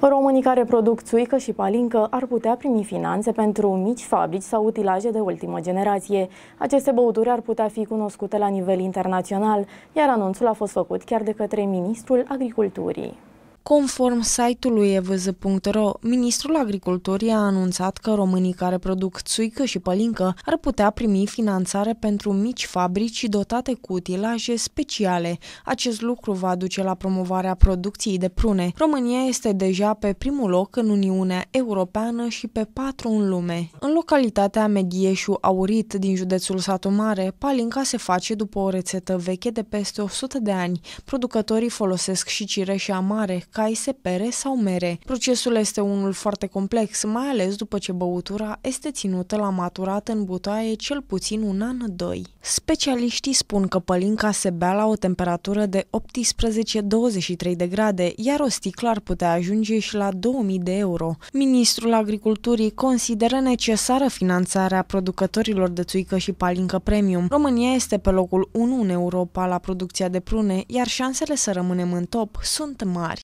Românii care produc țuică și palincă ar putea primi finanțe pentru mici fabrici sau utilaje de ultimă generație. Aceste băuturi ar putea fi cunoscute la nivel internațional, iar anunțul a fost făcut chiar de către Ministrul Agriculturii. Conform site-ului evz.ro, ministrul agriculturii a anunțat că românii care produc țuică și pălincă ar putea primi finanțare pentru mici fabrici dotate cu utilaje speciale. Acest lucru va duce la promovarea producției de prune. România este deja pe primul loc în Uniunea Europeană și pe patru în lume. În localitatea Medieșu, Aurit din județul Satu Mare, palinca se face după o rețetă veche de peste 100 de ani. Producătorii folosesc și cireșe amare, caise, pere sau mere. Procesul este unul foarte complex, mai ales după ce băutura este ținută la maturat în butoaie cel puțin un an, doi. Specialiștii spun că pălinca se bea la o temperatură de 18-23 de grade, iar o sticlă ar putea ajunge și la 2000 de euro. Ministrul Agriculturii consideră necesară finanțarea producătorilor de țuică și palincă premium. România este pe locul 1 în Europa la producția de prune, iar șansele să rămânem în top sunt mari.